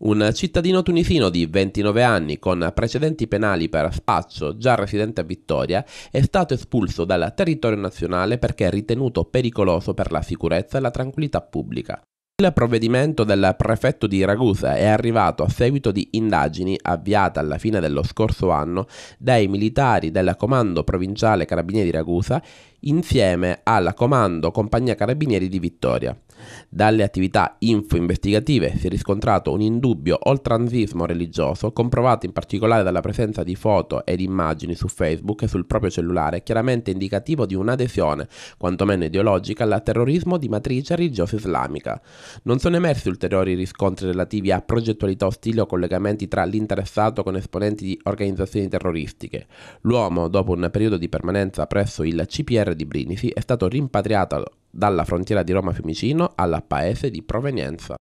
Un cittadino tunisino di 29 anni con precedenti penali per spaccio, già residente a Vittoria, è stato espulso dal territorio nazionale perché è ritenuto pericoloso per la sicurezza e la tranquillità pubblica. Il provvedimento del prefetto di Ragusa è arrivato a seguito di indagini avviate alla fine dello scorso anno dai militari del Comando Provinciale Carabinieri di Ragusa insieme alla Comando Compagnia Carabinieri di Vittoria. Dalle attività info-investigative si è riscontrato un indubbio oltranzismo religioso, comprovato in particolare dalla presenza di foto ed immagini su Facebook e sul proprio cellulare, chiaramente indicativo di un'adesione, quantomeno ideologica, al terrorismo di matrice religiosa islamica. Non sono emersi ulteriori riscontri relativi a progettualità ostile o collegamenti tra l'interessato con esponenti di organizzazioni terroristiche. L'uomo, dopo un periodo di permanenza presso il CPR terre di Brindisi è stato rimpatriato dalla frontiera di Roma Fiumicino alla paese di provenienza.